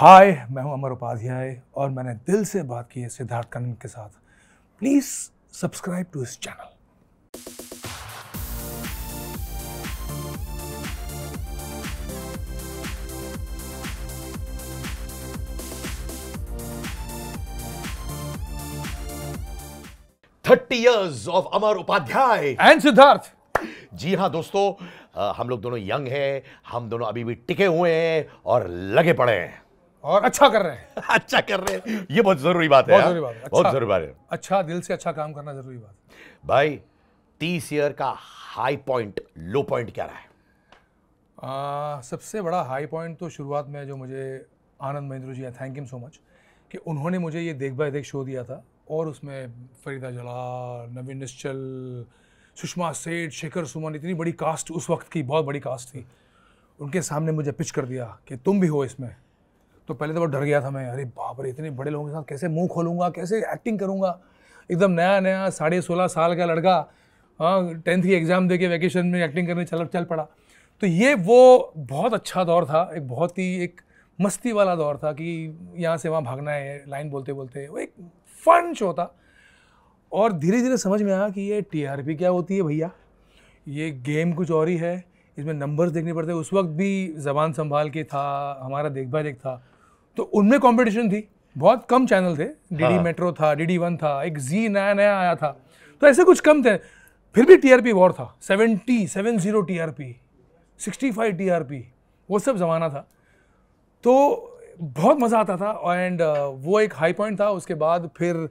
हाय मैं हूं अमर उपाध्याय और मैंने दिल से बात की है सिद्धार्थ कनन के साथ प्लीज़ सब्सक्राइब टू इस channel thirty years of Amar Upadhyay and Siddharth ji हाँ दोस्तों हम लोग दोनों यंग हैं हम दोनों अभी भी टिके हुए हैं और लगे पड़े हैं और अच्छा कर रहे हैं अच्छा कर रहे हैं ये बहुत जरूरी बात है बहुत जरूरी बात बहुत अच्छा, जरूरी बात है अच्छा दिल से अच्छा काम करना जरूरी बात भाई तीस ईयर का हाई पॉइंट लो पॉइंट क्या रहा है आ, सबसे बड़ा हाई पॉइंट तो शुरुआत में जो मुझे Anand Mahendra ji thank you so much कि उन्होंने मुझे ये देख बाय देख शो दिया था और उसमें फरीदा जलाल नवीन निश्चल सुषमा सेठ शेखर सुमन इतनी बड़ी कास्ट उस वक्त की बहुत बड़ी कास्ट थी उनके सामने मुझे पिच कर दिया कि तुम भी हो इसमें तो पहले तो बहुत डर गया था मैं अरे बाप रे इतने बड़े लोगों के साथ कैसे मुंह खोलूंगा कैसे एक्टिंग करूंगा एकदम नया नया साढ़े सोलह साल का लड़का हाँ टेंथ की एग्ज़ाम दे के वैकेशन में एक्टिंग करने चल चल पड़ा तो ये वो बहुत अच्छा दौर था एक बहुत ही एक मस्ती वाला दौर था कि यहाँ से वहाँ भागना है लाइन बोलते बोलते वो एक फन शो था और धीरे धीरे समझ में आया कि ये टीआरपी क्या होती है भैया ये गेम कुछ और ही है इसमें नंबर्स देखने पड़ते उस वक्त भी जबान संभाल के था हमारा देखभाल एक था तो उनमें कॉम्पिटिशन थी बहुत कम चैनल थे डी डी मेट्रो था डी डी वन था एक जी नया नया आया था तो ऐसे कुछ कम थे फिर भी टी आर पी वॉर था seventy seven zero T R P sixty five T R P वो सब ज़माना था तो बहुत मज़ा आता था एंड uh, वो एक हाई पॉइंट था उसके बाद फिर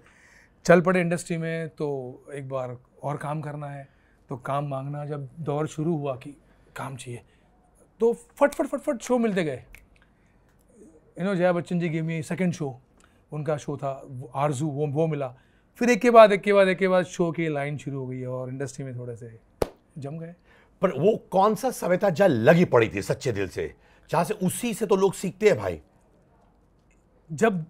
चल पड़े इंडस्ट्री में तो एक बार और काम करना है तो काम मांगना जब दौर शुरू हुआ कि काम चाहिए तो फट फट फट फट शो मिलते गए you know Jaya Bachchan ji gave me second show उनका शो था आरजू वो वो मिला फिर एक के बाद एक के बाद एक के बाद शो की लाइन शुरू हो गई है और इंडस्ट्री में थोड़े से जम गए पर वो कौन सा सवेता जहाँ लगी पड़ी थी सच्चे दिल से जहाँ से उसी से तो लोग सीखते हैं भाई जब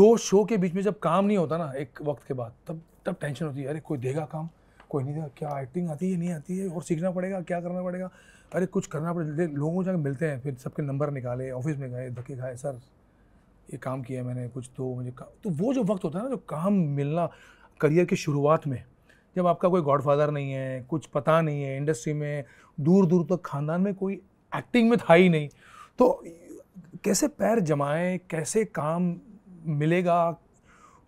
दो शो के बीच में जब काम नहीं होता ना एक वक्त के बाद तब तब टेंशन होती है अरे कोई देगा काम कोई नहीं देगा क्या एक्टिंग आती है नहीं आती है और सीखना पड़ेगा क्या करना पड़ेगा अरे कुछ करना पड़े लोगों जाकर मिलते हैं फिर सबके नंबर निकाले ऑफिस में गए धक्के खाए सर ये काम किया मैंने कुछ दो मुझे तो वो जो वक्त होता है ना जो काम मिलना करियर की शुरुआत में जब आपका कोई गॉडफादर नहीं है कुछ पता नहीं है इंडस्ट्री में दूर दूर तक तो खानदान में कोई एक्टिंग में था ही नहीं तो कैसे पैर जमाएं कैसे काम मिलेगा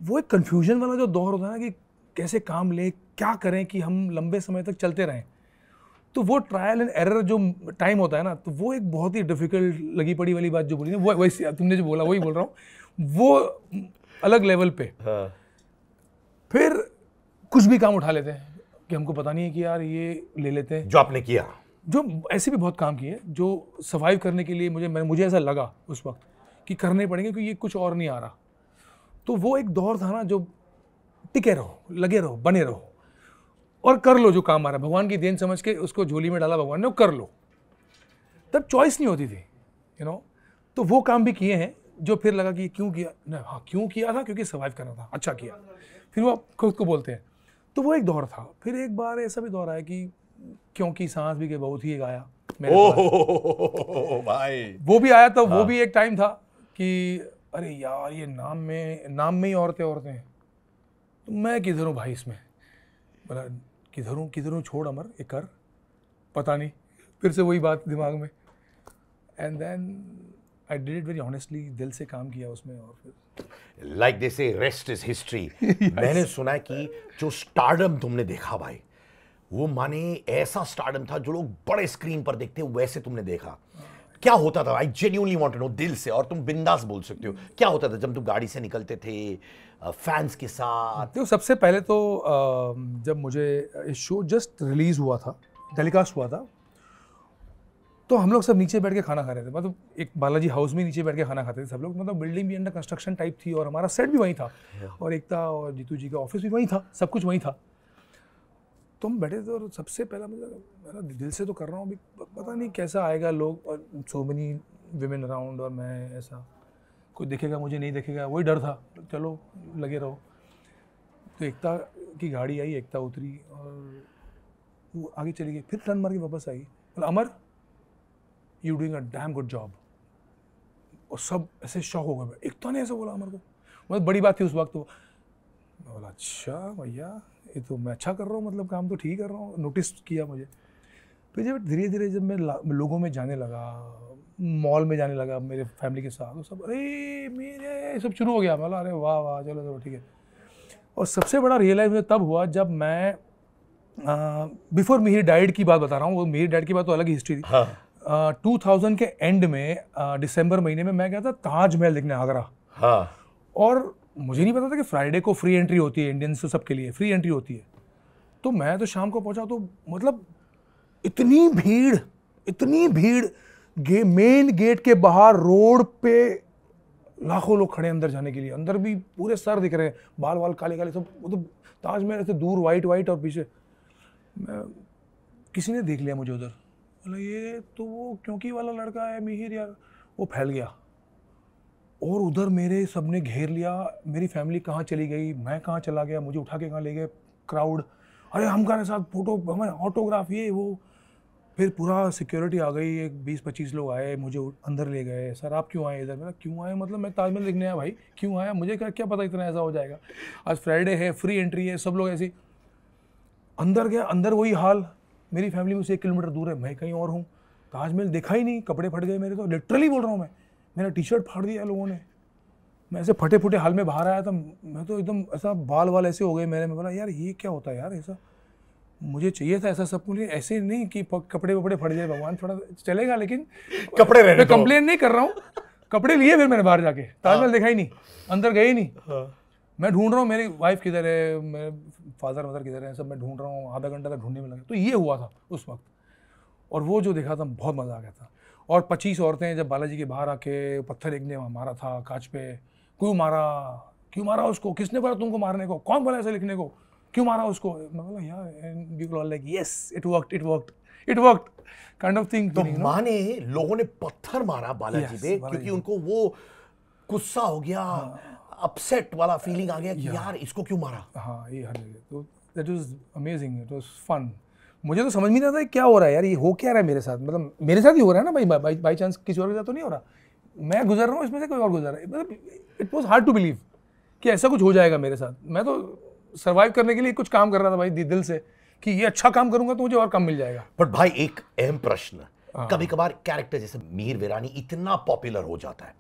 वो एक कन्फ्यूजन वाला जो दौर होता है ना कि कैसे काम ले क्या करें कि हम लंबे समय तक चलते रहें तो वो ट्रायल एंड एरर जो टाइम होता है ना तो वो एक बहुत ही डिफिकल्ट लगी पड़ी वाली बात जो बोली ना वो वैसे तुमने जो बोला वही बोल रहा हूँ वो अलग लेवल पे हाँ। फिर कुछ भी काम उठा लेते हैं कि हमको पता नहीं है कि यार ये ले लेते हैं जो आपने किया जो ऐसे भी बहुत काम किए जो सर्वाइव करने के लिए मुझे मैं मुझे ऐसा लगा उस वक्त कि करने पड़ेंगे क्योंकि ये कुछ और नहीं आ रहा तो वो एक दौर था ना जो टिके रहो लगे रहो बने रहो और कर लो जो काम आ रहा है भगवान की देन समझ के उसको झोली में डाला भगवान ने कर लो तब चॉइस नहीं होती थी यू नो तो वो काम भी किए हैं जो फिर लगा कि क्यों किया ना हाँ क्यों किया था क्योंकि सर्वाइव करना था अच्छा किया फिर वो खुद को बोलते हैं तो वो एक दौर था फिर एक बार ऐसा भी दौर आया कि क्योंकि सांस भी के बहुत ही एक आया मेरे भाई वो भी आया तो हाँ। वो भी एक टाइम था कि अरे यार ये नाम में नाम में ही औरतें औरतें हैं तो मैं किधर हूँ भाई इसमें बोला किधरों किधरों छोड़ अमर ये कर पता नहीं फिर से वही बात दिमाग में and then I did it very honestly दिल से काम किया उसमें और फिर like this a rest is history मैंने सुना है कि जो स्टार्डम तुमने देखा भाई वो माने ऐसा स्टार्डम था जो लोग बड़े स्क्रीन पर देखते वैसे तुमने देखा क्या होता था आई जेन्यूनली वॉन्ट नो दिल से और तुम बिंदास बोल सकते हो क्या होता था जब तुम गाड़ी से निकलते थे फैंस के साथ तो सबसे पहले तो जब मुझे शो जस्ट रिलीज हुआ था टेलीकास्ट हुआ था तो हम लोग सब नीचे बैठ के खाना खा रहे थे मतलब एक बालाजी हाउस में नीचे बैठ के खाना खाते थे सब लोग मतलब बिल्डिंग भी अंडर कंस्ट्रक्शन टाइप थी और हमारा सेट भी वहीं था और एकता और जीतू जी का ऑफिस भी वहीं था सब कुछ वहीं था तुम बैठे थे और सबसे पहला मुझे मेरा दिल से तो कर रहा हूँ अभी पता नहीं कैसा आएगा लोग और सो मेनी वेमेन अराउंड और मैं ऐसा कोई देखेगा मुझे नहीं देखेगा वही डर था चलो लगे रहो तो एकता की गाड़ी आई एकता उतरी और वो आगे चली गई फिर टर्न मार के वापस आई बोला Amar you doing a damn good job और सब ऐसे शौक हो गए एकता ने ऐसा बोला अमर को मतलब बड़ी बात थी उस वक्त वो बोला अच्छा भैया ये तो मैं अच्छा कर रहा हूँ मतलब काम तो ठीक कर रहा हूँ नोटिस किया मुझे फिर जब धीरे धीरे जब मैं लोगों में जाने लगा मॉल में जाने लगा मेरे फैमिली के साथ तो सब अरे मेरे सब शुरू हो गया मतलब अरे वाह वाह चलो चलो ठीक है और सबसे बड़ा रियलाइज मुझे तब हुआ जब मैं बिफोर मिहिर डाइड की बात बता रहा हूँ वो मिहिर डाइड की बात तो अलग ही हिस्ट्री थी टू हाँ। थाउजेंड के एंड में दिसंबर महीने में मैं गया था ताजमहल देखने आगरा हाँ और मुझे नहीं पता था कि फ्राइडे को फ्री एंट्री होती है इंडियंस तो सबके लिए फ्री एंट्री होती है तो मैं तो शाम को पहुंचा तो मतलब इतनी भीड़ इतनी भीड़ गे, मेन गेट के बाहर रोड पे लाखों लोग खड़े अंदर जाने के लिए अंदर भी पूरे सर दिख रहे हैं बाल वाल काले काले सब वो तो मतलब ताजमहल से दूर वाइट वाइट और पीछे मैं किसी ने देख लिया मुझे उधर बोला ये तो वो क्योंकि वाला लड़का है मिहिर यार वो फैल गया और उधर मेरे सब ने घेर लिया मेरी फैमिली कहाँ चली गई मैं कहाँ चला गया मुझे उठा के कहाँ ले गए क्राउड अरे हम कहा साथ फ़ोटो हमारे ऑटोग्राफ ये वो फिर पूरा सिक्योरिटी आ गई एक बीस पच्चीस लोग आए मुझे अंदर ले गए सर आप क्यों आए इधर मेरा क्यों आए मतलब मैं ताजमहल देखने आया भाई क्यों आया मुझे क्या क्या पता इतना ऐसा हो जाएगा आज फ्राइडे है फ्री एंट्री है सब लोग ऐसे अंदर गया अंदर वही हाल मेरी फैमिली मुझसे एक किलोमीटर दूर है मैं कहीं और हूँ ताजमहल देखा ही नहीं कपड़े फट गए मेरे तो लिटरली बोल रहा हूँ मैं मेरा टी शर्ट फाड़ दिया लोगों ने मैं ऐसे फटे फुटे हाल में बाहर आया था मैं तो एकदम ऐसा बाल वाल ऐसे हो गए मेरे में बोला यार ये क्या होता है यार ऐसा मुझे चाहिए था ऐसा सब कुछ ऐसे नहीं कि कपड़े वपड़े फट जाए भगवान थोड़ा चलेगा लेकिन कपड़े रहने मैं कंप्लेन नहीं कर रहा हूँ कपड़े लिए फिर मैंने बाहर जाके ताजमहल हाँ। देखा ही नहीं अंदर गए ही नहीं हाँ। मैं ढूंढ रहा हूँ मेरी वाइफ किधर है मेरे फादर मदर किधर है सब मैं ढूंढ रहा हूँ आधा घंटा तक ढूंढने में लगा तो ये हुआ था उस वक्त और वो जो देखा था बहुत मज़ा आ गया था और पच्चीस औरतें जब बालाजी के बाहर आके पत्थर एक ने मारा था कांच पे क्यों मारा क्यों मारा उसको किसने बोला तुमको मारने को कौन बोला ऐसे लिखने को क्यों मारा उसको it work kind of thing तो लोगों ने पत्थर मारा बालाजी yes, पे क्योंकि उनको वो गुस्सा हो गया अपसेट हाँ। वाला फीलिंग आ गया कि यार इसको क्यों मारा हाँ ये हर जगह तो that was amazing it was fun मुझे तो समझ में नहीं आता क्या हो रहा है यार ये हो क्या रहा है मेरे साथ मतलब मेरे साथ ही हो रहा है ना भाई बाई बाई चांस किसी और के साथ तो नहीं हो रहा मैं गुजर रहा हूँ इसमें से कोई और गुजर रहा है मतलब it was hard to believe कि ऐसा कुछ हो जाएगा मेरे साथ मैं तो सर्वाइव करने के लिए कुछ काम कर रहा था भाई दिल से कि ये अच्छा काम करूंगा तो मुझे और काम मिल जाएगा बट भाई एक अहम प्रश्न कभी कभार कैरेक्टर जैसे मीर वीरानी इतना पॉपुलर हो जाता है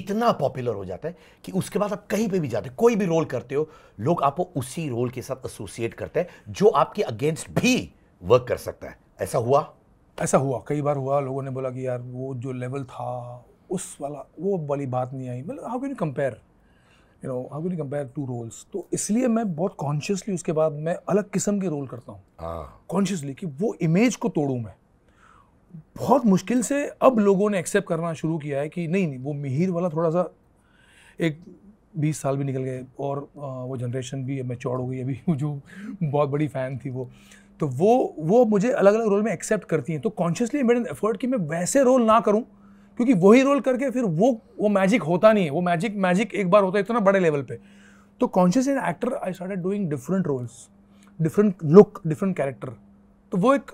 इतना पॉपुलर हो जाता है कि उसके बाद आप कहीं पे भी जाते कोई भी रोल करते हो लोग आपको उसी रोल के साथ एसोसिएट करते हैं जो आपके अगेंस्ट भी वर्क कर सकता है ऐसा हुआ ऐसा हुआ कई बार हुआ लोगों ने बोला कि यार वो जो लेवल था उस वाला वो वाली बात नहीं आई मतलब how can you compare you know how can you compare two roles तो इसलिए मैं बहुत कॉन्शियसली उसके बाद मैं अलग किस्म के रोल करता हूँ कॉन्शियसली हाँ। कि वो इमेज को तोड़ूँ मैं बहुत मुश्किल से अब लोगों ने एक्सेप्ट करना शुरू किया है कि नहीं नहीं वो मिहिर वाला थोड़ा सा एक बीस साल भी निकल गए और वो जनरेशन भी मेच्योर हो गई अभी जो बहुत बड़ी फ़ैन थी वो तो वो वो मुझे अलग अलग रोल में एक्सेप्ट करती हैं तो कॉन्शियसली मेड एन एफर्ट कि मैं वैसे रोल ना करूँ क्योंकि वही रोल करके फिर वो वो मैजिक होता नहीं है वो मैजिक मैजिक एक बार होता है इतना बड़े लेवल पे तो conscious and actor I start doing different roles different look different character तो वो एक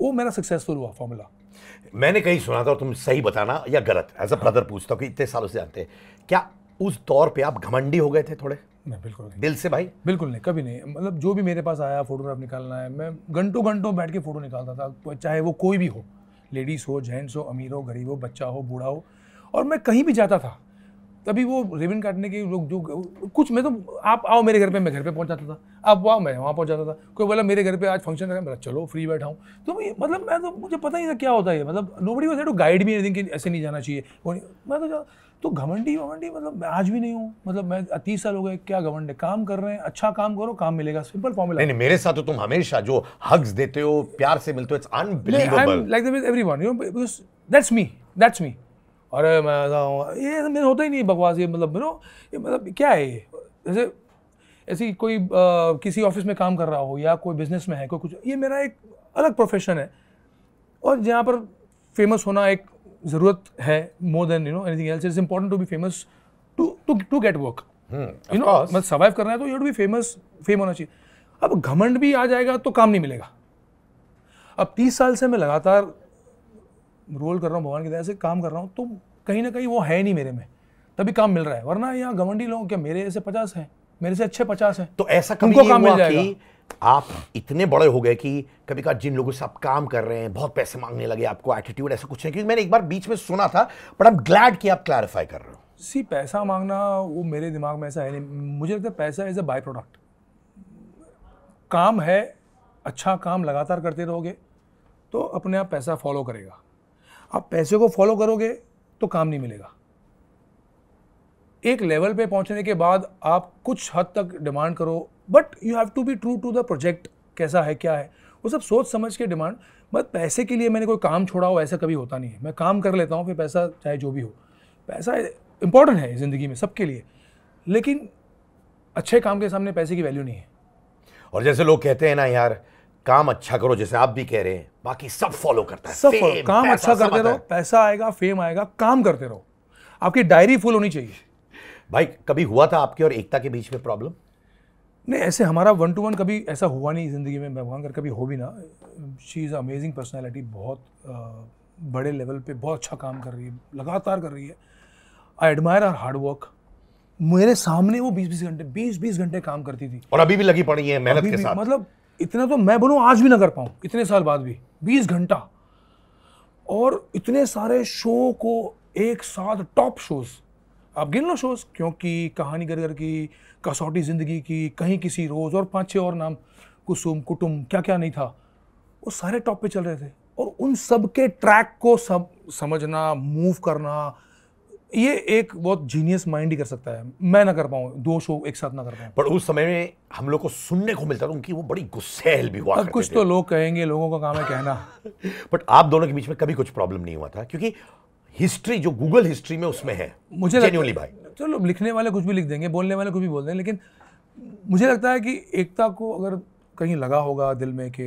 वो मेरा सक्सेसफुल हुआ फॉर्मूला मैंने कहीं सुना था और तुम सही बताना या गलत एज अ ब्रदर पूछता हूँ कि इतने सालों से जानते हैं क्या उस दौर पे आप घमंडी हो गए थे थोड़े मैं बिल्कुल नहीं दिल से भाई बिल्कुल नहीं कभी नहीं मतलब जो भी मेरे पास आया फोटोग्राफ निकालना है मैं घंटों घंटों बैठ के फ़ोटो निकालता था तो चाहे वो कोई भी हो लेडीज़ हो जेंट्स हो अमीर हो गरीब हो बच्चा हो बूढ़ा हो और मैं कहीं भी जाता था तभी वो रिबन काटने के लोग जो कुछ मैं तो आप आओ मेरे घर पे मैं घर पे पहुंच जाता था आप आओ मैं वहाँ पहुंच जाता था कोई बोला मेरे घर पे आज फंक्शन रखा मेरा चलो फ्री बैठा हूँ तो मतलब मैं तो मुझे पता नहीं था क्या होता है मतलब नोबड़ी वो टू गाइड भी एनीथिंग कि ऐसे नहीं जाना चाहिए मैं तो तो घमंडी वमंडी मतलब मैं आज भी नहीं हूँ मतलब मैं तीस साल हो गए क्या घमंड है काम कर रहे हैं अच्छा काम करो काम मिलेगा सिंपल फॉर्मूला नहीं, नहीं मेरे साथ तो तुम हमेशा जो हग्स देते हो प्यार से मिलते हो it's unbelievable like with everyone you know that's me that's me और मैं ये मेरे होता ही नहीं बकवास ये मतलब नो ये मतलब क्या है ये जैसे ऐसी कोई आ, किसी ऑफिस में काम कर रहा हो या कोई बिजनेस में है कोई कुछ ये मेरा एक अलग प्रोफेशन है और जहाँ पर फेमस होना एक ज़रूरत है more than you know anything else it's important to be famous to to to get work you know मतलब सर्वाइव करना है तो you to be famous fame होना चाहिए अब घमंड भी आ जाएगा तो काम नहीं मिलेगा अब तीस साल से मैं लगातार रोल कर रहा हूँ भगवान की दया से काम कर रहा हूँ तो कहीं ना कहीं वो है नहीं मेरे में तभी काम मिल रहा है वरना यहाँ घमंडी लोग क्या मेरे ऐसे पचास हैं मेरे से अच्छे पचास हैं तो ऐसा कभी काम मिल जाएगा आप इतने बड़े हो गए कि कभी कभी जिन लोगों से आप काम कर रहे हैं बहुत पैसे मांगने लगे आपको एटीट्यूड ऐसा कुछ नहीं क्योंकि मैंने एक बार बीच में सुना था बट आई एम ग्लैड कि आप क्लैरिफाई कर रहे हो सी पैसा मांगना वो मेरे दिमाग में ऐसा है नहीं मुझे लगता है पैसा इज़ अ बाई प्रोडक्ट काम है अच्छा काम लगातार करते रहोगे तो अपने आप पैसा फॉलो करेगा आप पैसे को फॉलो करोगे तो काम नहीं मिलेगा एक लेवल पे पहुंचने के बाद आप कुछ हद तक डिमांड करो but you have to be true to the project कैसा है क्या है वो सब सोच समझ के डिमांड मत पैसे के लिए मैंने कोई काम छोड़ा हो ऐसा कभी होता नहीं है मैं काम कर लेता हूँ फिर पैसा चाहे जो भी हो पैसा इंपॉर्टेंट है ज़िंदगी में सबके लिए लेकिन अच्छे काम के सामने पैसे की वैल्यू नहीं है और जैसे लोग कहते हैं ना यार काम अच्छा करो जैसे आप भी कह रहे हैं बाकी सब फॉलो करता है सब फेम, काम अच्छा करते रहो पैसा आएगा फेम आएगा काम करते रहो आपकी डायरी फुल होनी चाहिए भाई कभी हुआ था आपके और एकता के बीच में प्रॉब्लम नहीं ऐसे हमारा वन टू वन कभी ऐसा हुआ नहीं ज़िंदगी में मैं भगवान कर कभी हो भी ना शी इज़ अमेजिंग पर्सनैलिटी बहुत बड़े लेवल पे बहुत अच्छा काम कर रही है लगातार कर रही है I admire our hard work मेरे सामने वो बीस बीस घंटे बीस बीस घंटे काम करती थी और अभी भी लगी पड़ी है मेहनत के साथ मतलब इतना तो मैं बोलूँ आज भी ना कर पाऊँ इतने साल बाद भी बीस घंटा और इतने सारे शो को एक साथ टॉप शोज़ आप गिन लो शोज़ क्योंकि कहानी गरगर की कसौटी ज़िंदगी की कहीं किसी रोज़ और पांच छह और नाम कुसुम कुटुम क्या क्या नहीं था वो सारे टॉप पे चल रहे थे और उन सब के ट्रैक को सब समझना मूव करना ये एक बहुत जीनियस माइंड ही कर सकता है मैं ना कर पाऊँ दो शो एक साथ ना कर पाऊँ पर उस समय में हम लोग को सुनने को मिलता था उनकी वो बड़ी गुस्सेल भी हुआ कुछ तो लोग कहेंगे लोगों का काम है कहना बट आप दोनों के बीच में कभी कुछ प्रॉब्लम नहीं हुआ था क्योंकि हिस्ट्री जो गूगल हिस्ट्री में उसमें है मुझे भाई चलो लिखने वाले कुछ भी लिख देंगे बोलने वाले कुछ भी बोल देंगे लेकिन मुझे लगता है कि एकता को अगर कहीं लगा होगा दिल में कि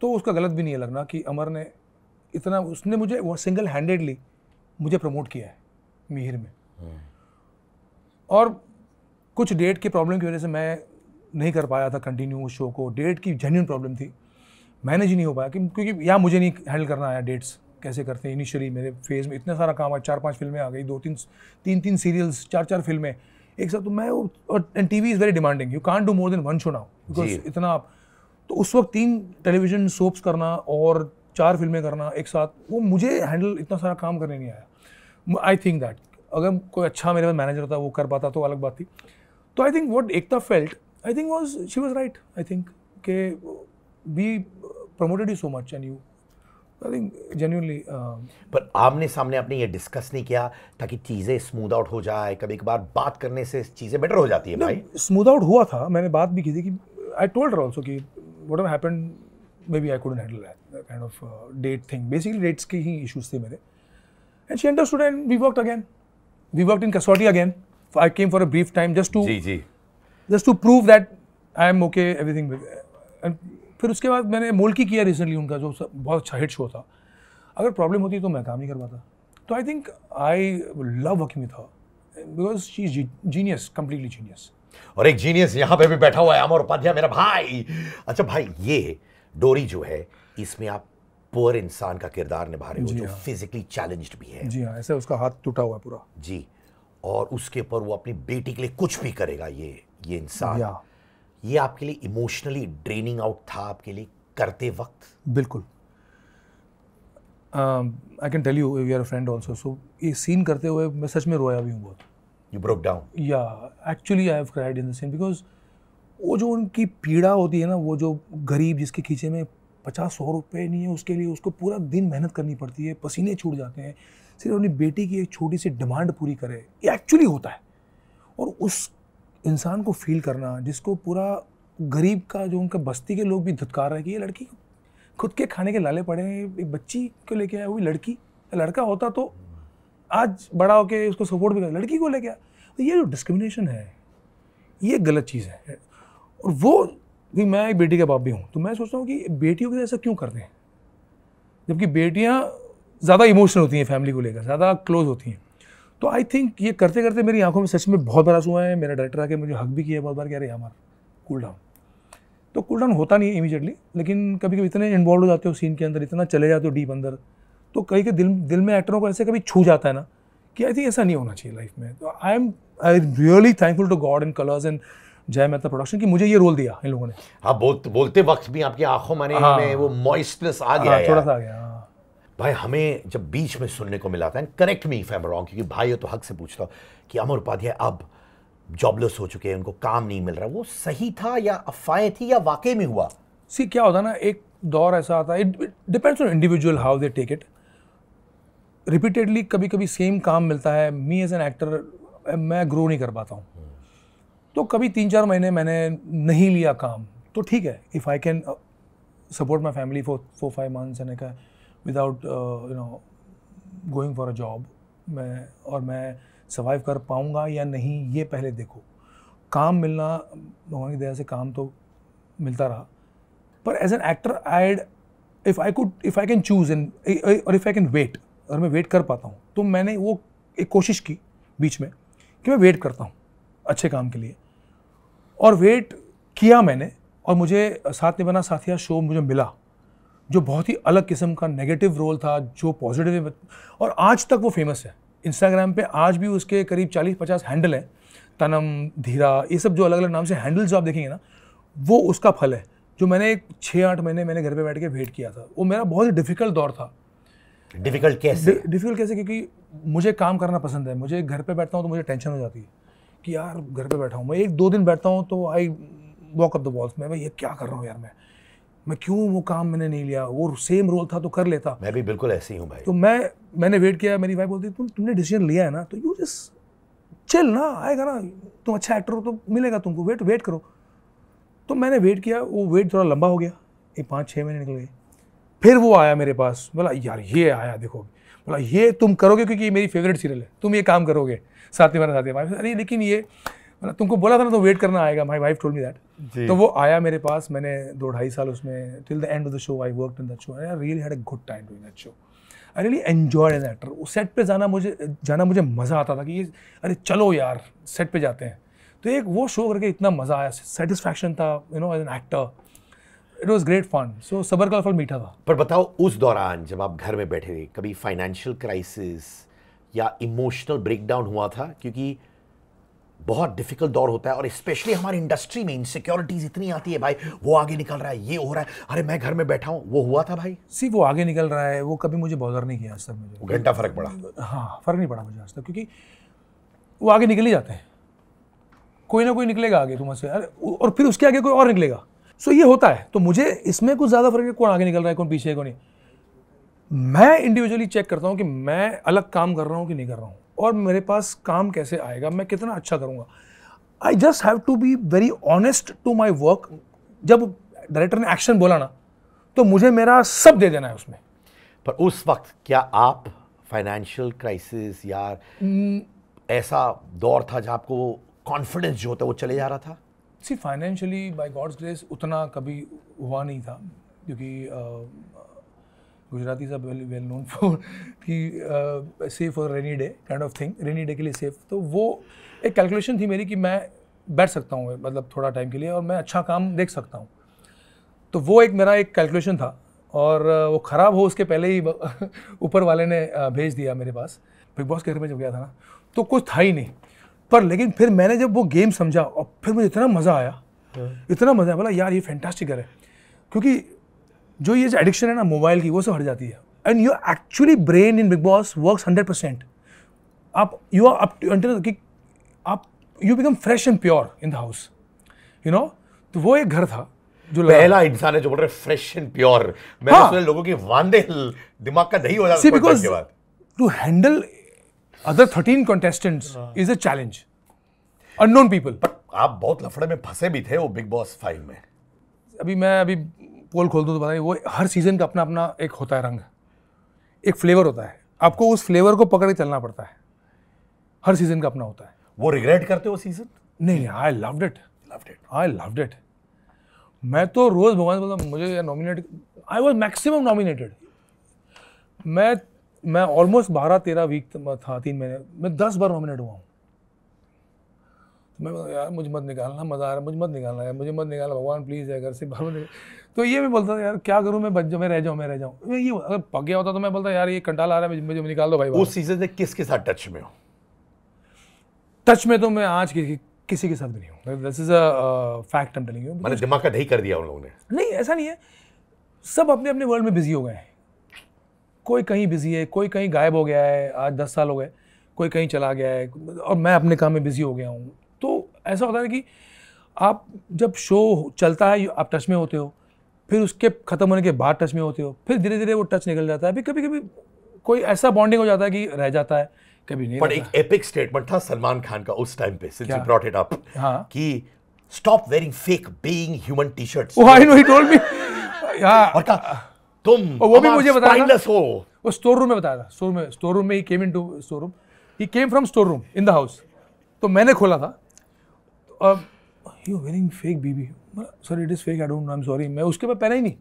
तो उसका गलत भी नहीं है लगना कि अमर ने इतना उसने मुझे वो सिंगल हैंडेडली मुझे प्रमोट किया है मिहिर में हम्म। और कुछ डेट के प्रॉब्लम की वजह से मैं नहीं कर पाया था कंटिन्यू उस शो को डेट की जेन्यून प्रॉब्लम थी मैनेज ही नहीं हो पाया कि क्योंकि यहाँ मुझे नहीं हैंडल करना आया डेट्स कैसे करते हैं इनिशियली मेरे फेज़ में इतना सारा काम है चार पांच फिल्में आ गई दो तीन तीन तीन सीरियल्स चार चार फिल्में एक साथ तो मैं और and TV is very demanding you can do more than one show now because इतना आप तो उस वक्त तीन टेलीविजन सोप्स करना और चार फिल्में करना एक साथ वो मुझे हैंडल इतना सारा काम करने नहीं आया आई थिंक दैट अगर कोई अच्छा मेरे पास मैनेजर होता वो कर पाता तो अलग बात थी तो I think what Ekta felt I think was she was right I think के we promoted you so much and you I think genuinely पर आमने सामने आपने ये डिस्कस नहीं किया ताकि चीज़ें स्मूद आउट हो जाए कभी एक बार बात करने से चीज़ें बेटर हो जाती है भाई स्मूद आउट हुआ था मैंने बात भी की थी कि आई टोल्ड ऑल्सो कि what happen maybe I couldn't handle that kind of date thing basically dates के ही इशूज थे मेरे and she understood student we work again we work in Kasautii again I came for a brief time just to जी जी just to prove that I am okay everything and फिर उसके बाद मैंने मोल्की किया रिसेंटली उनका जो बहुत अच्छा हिट शो था अगर प्रॉब्लम होती तो मैं काम नहीं कर पाता तो आई थिंक आई लव वकी था because she is genius completely genius और एक जीनियस यहाँ पे भी बैठा हुआ है अमर उपाध्याय मेरा भाई अच्छा भाई ये डोरी जो है इसमें आप पुअर इंसान का किरदार निभा रहे हो जो फिजिकली हाँ। चैलेंज्ड भी है जी हाँ ऐसे उसका हाथ टूटा हुआ पूरा जी और उसके ऊपर वो अपनी बेटी के लिए कुछ भी करेगा ये ये इंसान ये आपके लिए इमोशनली ड्रेनिंग आउट था आपके लिए करते वक्त बिल्कुल I can tell you you are a friend also so ये सीन करते हुए मैं सच में रोया भी हूँ बहुत यू ब्रोक डाउन या actually I have cried in the scene because वो जो उनकी पीड़ा होती है ना वो जो गरीब जिसके खींचे में पचास सौ रुपये नहीं है उसके लिए उसको पूरा दिन मेहनत करनी पड़ती है पसीने छूट जाते हैं सिर्फ अपनी बेटी की एक छोटी सी डिमांड पूरी करे ये एक्चुअली होता है और उस इंसान को फील करना जिसको पूरा गरीब का जो उनका बस्ती के लोग भी धुतकार रहे कि ये लड़की खुद के खाने के लाले पड़े हैं एक बच्ची को लेके आया हुई लड़की लड़का होता तो आज बड़ा होकर उसको सपोर्ट भी कर लड़की को लेके आया तो ये जो डिस्क्रिमिनेशन है ये गलत चीज़ है और वो भी मैं एक बेटी का बाप भी हूँ तो मैं सोचता हूँ कि बेटियों के ऐसा क्यों करते हैं जबकि बेटियाँ ज़्यादा इमोशनल होती हैं फैमिली को लेकर ज़्यादा क्लोज होती हैं तो आई थिंक ये करते करते मेरी आंखों में सच में बहुत बड़ा हुआ है मेरा डायरेक्टर आके मुझे हक भी किया बहुत बार कह रहे हमारा कूल डाउन तो कूल डाउन होता नहीं है इमीजिएटली लेकिन कभी कभी इतने इन्वॉल्व हो जाते हो सीन के अंदर इतना चले जाते हो डीप अंदर तो कहीं के दिल दिल में एक्टरों को ऐसे कभी छू जाता है ना कि आई थिंक ऐसा नहीं होना चाहिए लाइफ में तो I am I really thankful to God and Colors and Jay Mehta production की मुझे ये रोल दिया इन लोगों ने हाँ बोल, बोलते वक्त भी आपकी आंखों हाँ, में वो मॉइस्टनेस आ गया हाँ, थोड़ा सा आ गया हाँ। भाई हमें जब बीच में सुनने को मिला था and correct me if am wrong क्योंकि भाई तो हक से पूछता हूँ कि अमर उपाध्याय अब जॉबलेस हो चुके हैं उनको काम नहीं मिल रहा वो सही था या अफवाहें थी या वाकई में हुआ सी क्या होता ना एक दौर ऐसा आता है depends on individual how they take it repeatedly कभी कभी सेम काम मिलता है मी एज एन एक्टर मैं ग्रो नहीं कर पाता हूँ तो कभी तीन चार महीने मैंने नहीं लिया काम तो ठीक है if I can support my family for four five months and I without you know going for a job मैं और मैं सर्वाइव कर पाऊँगा या नहीं ये पहले देखो काम मिलना भगवान की दया से काम तो मिलता रहा पर as an actor I if I could if I can choose in और इफ़ आई कैन वेट अगर मैं वेट कर पाता हूँ तो मैंने वो एक कोशिश की बीच में कि मैं वेट करता हूँ अच्छे काम के लिए और वेट किया मैंने और मुझे साथ निभाना साथिया शो मुझे मिला जो बहुत ही अलग किस्म का नेगेटिव रोल था जो पॉजिटिव और आज तक वो फेमस है इंस्टाग्राम पे आज भी उसके करीब 40-50 हैंडल हैं तनम धीरा ये सब जो अलग अलग नाम से हैंडल्स जो आप देखेंगे ना वो उसका फल है जो मैंने एक छः आठ महीने मैंने घर पे बैठ के वेट किया था वो मेरा बहुत ही डिफ़िकल्ट दौर था डिफ़िकल्ट कैसे डिफ़िकल्ट कैसे क्योंकि मुझे काम करना पसंद है मुझे घर पे बैठता हूँ तो मुझे टेंशन हो जाती है कि यार घर पे बैठा हूँ मैं एक दो दिन बैठता हूँ तो I walk up the walls मैं भाई ये क्या कर रहा हूँ यार मैं मैं क्यों वो काम मैंने नहीं लिया वो सेम रोल था तो कर लेता मैं भी बिल्कुल ऐसे ही हूँ भाई तो मैं मैंने वेट किया मेरी वाइफ बोलती तुम तुमने डिसीजन लिया है ना तो यू जस्ट चल ना आएगा ना तुम अच्छा एक्टर हो तो मिलेगा तुमको वेट वेट करो तो मैंने वेट किया वो वेट थोड़ा लंबा हो गया ये पाँच छः महीने निकल गए फिर वो आया मेरे पास बोला यार ये आया देखो बोला ये तुम करोगे क्योंकि ये मेरी फेवरेट सीरियल है तुम ये काम करोगे साथी मेरा साथी अरे लेकिन ये मतलब तुमको बोला था ना तो वेट करना आएगा my wife told me that तो वो आया मेरे पास मैंने दो ढाई साल उसमें till the end of the show I work in that show I really had a good time doing that show I really enjoy in actor उस सेट पे जाना मुझे जाना मुझे मज़ा आता था कि ये अरे चलो यार सेट पे जाते हैं तो एक वो शो करके इतना मज़ा आया सेटिस्फैक्शन था you know as an actor it was great fun so सबर का फल मीठा था पर बताओ उस दौरान जब आप घर में बैठे हुए कभी फाइनेंशियल क्राइसिस या इमोशनल ब्रेकडाउन हुआ था क्योंकि बहुत डिफिकल्ट दौर होता है और स्पेशली हमारी इंडस्ट्री में इनसिक्योरिटीज इतनी आती है भाई वो आगे निकल रहा है ये हो रहा है अरे मैं घर में बैठा हूँ वो हुआ था भाई सी वो आगे निकल रहा है वो कभी मुझे बॉदर नहीं किया आज तक मुझे घंटा फर्क पड़ा हाँ फर्क नहीं पड़ा मुझे आज तक क्योंकि वो आगे निकल ही जाते हैं कोई ना कोई निकलेगा आगे तुम्हारे अरे और फिर उसके आगे कोई और निकलेगा सो ये होता है तो मुझे इसमें कुछ ज़्यादा फर्क है कौन आगे निकल रहा है कौन पीछे है कौन नहीं मैं इंडिविजुअली चेक करता हूँ कि मैं अलग काम कर रहा हूँ कि नहीं कर रहा हूँ और मेरे पास काम कैसे आएगा मैं कितना अच्छा करूँगा I just have to be very honest to my work जब डायरेक्टर ने एक्शन बोला ना तो मुझे मेरा सब दे देना है उसमें पर उस वक्त क्या आप फाइनेंशियल क्राइसिस यार ऐसा दौर था जहाँ आपको कॉन्फिडेंस जो होता है वो चले जा रहा था see financially by God's grace उतना कभी हुआ नहीं था क्योंकि uh, Gujarati is well well known for कि सेफ uh, और rainy day kind of thing rainy day के लिए सेफ तो वो एक कैलकुलेशन थी मेरी कि मैं बैठ सकता हूँ मतलब थोड़ा टाइम के लिए और मैं अच्छा काम देख सकता हूँ तो वो एक मेरा एक कैलकुलेशन था और uh, वो ख़राब हो उसके पहले ही ऊपर वाले ने uh, भेज दिया मेरे पास बिग बॉस के घर में जब गया था ना तो कुछ था ही नहीं पर लेकिन फिर मैंने जब वो गेम समझा और फिर मुझे इतना मज़ा आया हाँ। इतना मज़ा आया बोला यार ये फैंटास्टिक है क्योंकि जो ये एडिक्शन है ना मोबाइल की वो सब हट जाती है and you actually brain in Bigg Boss work hundred percent आप यू आर अप टू अंटर कि आप you become fresh and pure in the house you know तो वो एक घर था जो पहला इंसान है जो बोल रहे फ्रेश एंड प्योर मैं हाँ, सुने लोगों की वांदे दिमाग का दही हो जाता है because to handle other thirteen contestant is a challenge unknown people but आप बहुत लफड़े में फंसे भी थे वो बिग बॉस फाइव में अभी मैं अभी पोल खोल दूँ तो बताइए वो हर सीज़न का अपना अपना एक होता है रंग एक फ्लेवर होता है आपको उस फ्लेवर को पकड़ के चलना पड़ता है हर सीज़न का अपना होता है वो रिग्रेट करते हो सीज़न नहीं I love it love it I love it मैं तो रोज़ भगवान बोलता मुझे nominate I was maximum nominated मैं मैं ऑलमोस्ट बारह तेरह वीक था तीन महीने मैं दस बार नॉमिनेट हुआ हूँ मैं यार मुझे मत निकालना मज़ा आ रहा मुझे मत निकालना यार मुझे मत निकालना भगवान प्लीज़ है घर से बाहर तो ये मैं बोलता था यार क्या करूँ मैं बच जाऊँ मैं रह जाऊँ मैं रह जाऊँ ये अगर पक गया होता तो मैं बोलता यार ये कंटाल आ रहा है मुझे निकाल दो भाई उस सीज़न से किसके साथ टच में हो टच में तो मैं आज किसी किसी के साथ भी नहीं हूँ this is a fact am telling you मैंने दिमाग का दही कर दिया उन लोगों ने नहीं ऐसा नहीं है सब अपने अपने वर्ल्ड में बिजी हो गए हैं कोई कहीं बिजी है कोई कहीं गायब हो गया है आज दस साल हो गए कोई कहीं चला गया है और मैं अपने काम में बिजी हो गया हूँ ऐसा होता है कि आप जब शो चलता है आप टच में होते हो फिर उसके ख़त्म होने के बाद टच में होते हो फिर धीरे धीरे वो टच निकल जाता है फिर कभी कभी कोई ऐसा बॉन्डिंग हो जाता है कि रह जाता है कभी नहीं बट एक एपिक स्टेटमेंट था सलमान खान का उस टाइम पे since you brought it up कि stop wearing fake being human T shirt I know he told me यार और कहा तुम वो भी मुझे बताया था हो वो स्टोर रूम में बताया था स्टोर रूम में स्टोर रूम में he came into store room he came from store room in the house तो मैंने खोला था यू वेरिंग फेक बीबी sir it is fake I don't know I am sorry मैं उसके बाद पहना ही नहीं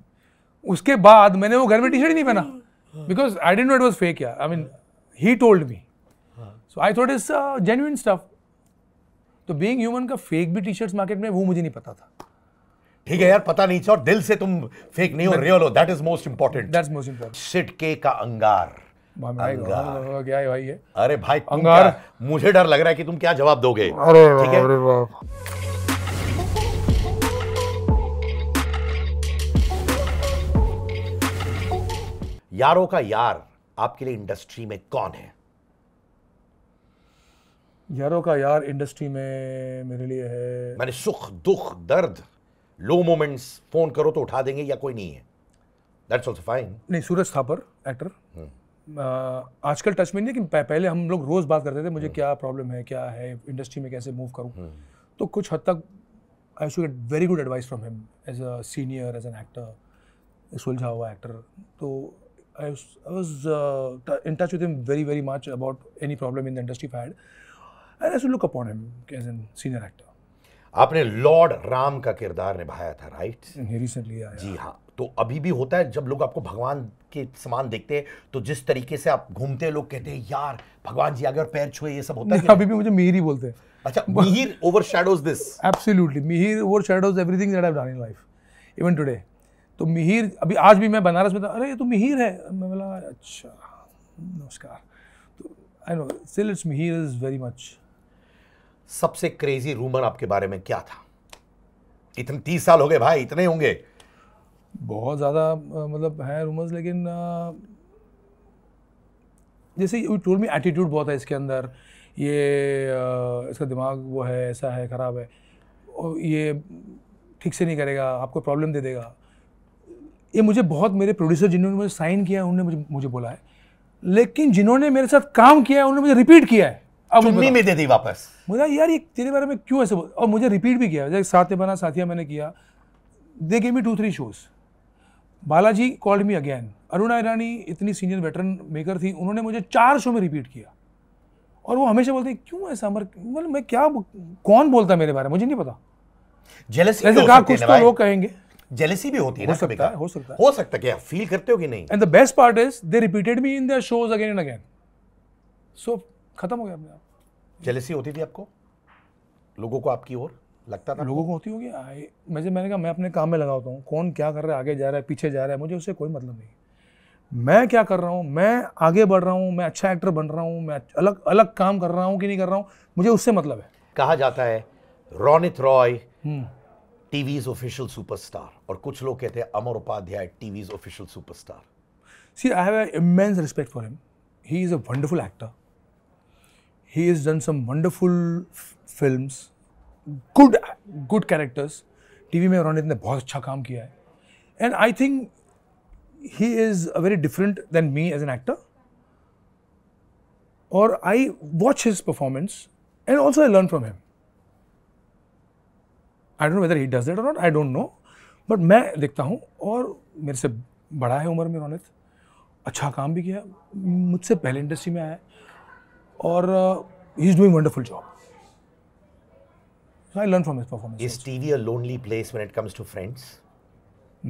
उसके बाद मैंने वो घर में टी शर्ट ही नहीं पहना because I didn't know it was fake यार I mean he told me so I thought is genuine stuff तो बींग ह्यूमन का फेक भी टी शर्ट मार्केट में वो मुझे नहीं पता था ठीक है यार पता नहीं और दिल से तुम फेक नहीं हो रियल हो that is most important that most important सिटके का अंगार क्या है भाई ये अरे भाई अंगार मुझे डर लग रहा है कि तुम क्या जवाब दोगे ठीक है यारों का यार आपके लिए इंडस्ट्री में कौन है यारों का यार इंडस्ट्री में मेरे लिए है मैंने सुख दुख दर्द लो मोमेंट्स फोन करो तो उठा देंगे या कोई नहीं है दैट्स आल्सो फाइन नहीं सूरज थापर एक्टर आजकल टच में नहीं लेकिन पहले हम लोग रोज़ बात करते थे मुझे हम्म। क्या प्रॉब्लम है क्या है इंडस्ट्री में कैसे मूव करूँ हम्म। तो कुछ हद तक I should get very good advice from him as a senior as an actor सुलझा हुआ एक्टर तो I was in touch with him very very much about any problem in the industry फैड and I should look upon him as an senior actor आपने lord Ram का किरदार निभाया था right recently जी हाँ तो अभी भी होता है जब लोग आपको भगवान के समान देखते हैं तो जिस तरीके से आप घूमते हैं लोग कहते हैं यार भगवान जी आगे और पैर छुए ये सब होता है अभी भी मुझे मिहिर ही बोलते हैं अच्छा Mihir overshadows this absolutely Mihir overshadows everything that I have in life even today तो मिहिर अभी आज भी मैं बनारस में था अरे ये तो मिहिर है मैं बोला अच्छा नमस्कार तो I know still it's Mihir is very much सबसे क्रेजी रूमर आपके बारे में क्या था इतने तीस साल हो गए भाई इतने होंगे बहुत ज़्यादा मतलब है रूमर्स लेकिन आ, जैसे टूर में एटीट्यूड बहुत है इसके अंदर ये आ, इसका दिमाग वो है ऐसा है ख़राब है और ये ठीक से नहीं करेगा आपको प्रॉब्लम दे देगा ये मुझे बहुत मेरे प्रोड्यूसर जिन्होंने मुझे साइन किया है उन्होंने मुझे मुझे बोला है लेकिन जिन्होंने मेरे साथ काम किया है उन्होंने मुझे रिपीट किया है अब चुन्नी में दे दी वापस मुझे यार ये तेरे बारे में क्यों ऐसे बोल और मुझे रिपीट भी किया जैसे साथ बना साथिया मैंने किया they gave me two three shows Balaji called me again Aruna Irani इतनी सीनियर वेटरन मेकर थी उन्होंने मुझे चार शो में रिपीट किया और वो हमेशा बोलते क्यों ऐसा अमर मतलब मैं क्या कौन बोलता मेरे बारे में मुझे नहीं पता जेलसी कुछ तो लोग कहेंगे जेलसी भी होती है हो सकता है हो सकता है हो सकता क्या फील करते हो कि नहीं and the best part is they repeated me in their shows again and again so खत्म हो गया अपने आप जेलसी होती थी आपको लोगों को आपकी ओर लगता था लोगों को होती होगी हाँ, वैसे मैंने कहा मैं अपने काम में लगा होता हूँ कौन क्या कर रहा है आगे जा रहा है पीछे जा रहा है मुझे उससे कोई मतलब नहीं मैं क्या कर रहा हूँ मैं आगे बढ़ रहा हूँ मैं अच्छा एक्टर बन रहा हूँ मैं अलग अलग काम कर रहा हूँ कि नहीं कर रहा हूँ मुझे उससे मतलब है कहा जाता है Ronit Roy hmm. TV's official superstar और कुछ लोग कहते हैं Amar Upadhyay TV's official superstar see I have immense respect for him he is a wonderful actor he has done some film good good characters TV में उन्होंने इतने बहुत अच्छा काम किया है and I think he is a very different than me as an actor और I watch his performance and also I learn from him I don't whether he does it और not I don't know but मैं देखता हूँ और मेरे से बड़ा है उम्र में रोनित अच्छा काम भी किया मुझसे पहले इंडस्ट्री में आया और he is doing wonderful job So I learned from his performance. Is TV a lonely place when it comes to friends?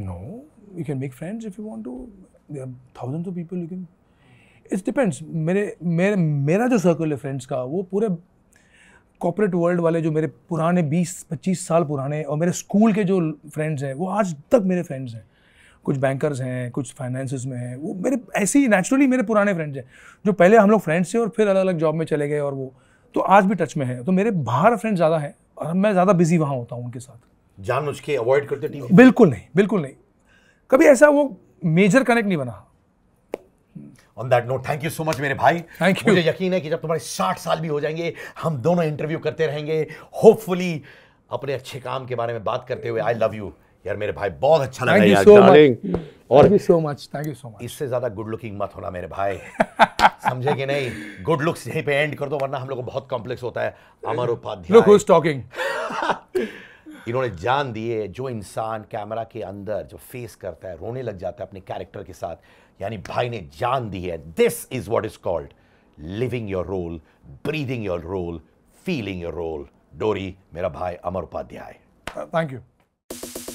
No, you can make friends if you want to. There are thousands of people you can. It depends. मेरे मेरे मेरा जो circle है friends का वो पूरे corporate world वाले जो मेरे पुराने 20-25 साल पुराने और मेरे school के जो friends हैं वो आज तक मेरे friends हैं कुछ बैंकर्स हैं कुछ फाइनेंसिस में हैं वो मेरे ऐसे ही नेचुरली मेरे पुराने फ्रेंड्स हैं जो पहले हम लोग फ्रेंड्स थे और फिर अलग अलग जॉब में चले गए और वो तो आज भी टच में है तो मेरे बाहर फ्रेंड ज़्यादा हैं और मैं ज़्यादा बिजी वहाँ होता हूँ उनके साथ जान के अवॉइड करते टीम बिल्कुल नहीं बिल्कुल नहीं कभी ऐसा वो मेजर कनेक्ट नहीं बना on that note thank you so much मेरे भाई थैंक यू मुझे यकीन है कि जब तुम्हारे साठ साल भी हो जाएंगे हम दोनों इंटरव्यू करते रहेंगे होपफुली अपने अच्छे काम के बारे में बात करते हुए आई लव यू यार मेरे भाई बहुत अच्छा लगा यार डार्लिंग और भी so much thank you so much इससे ज्यादा गुड लुकिंग मत होना मेरे भाई समझे कि नहीं गुड लुक्स यहीं पे एंड कर दो वरना हम लोग को बहुत कॉम्प्लेक्स होता है Amar Upadhyay look who talking इन्होंने जान दिए जो इंसान कैमरा के अंदर जो फेस करता है रोने लग जाता है अपने कैरेक्टर के साथ यानी भाई ने जान दी है this is what is called living your role breathing your role feeling your role डोरी मेरा भाई अमर उपाध्याय थैंक यू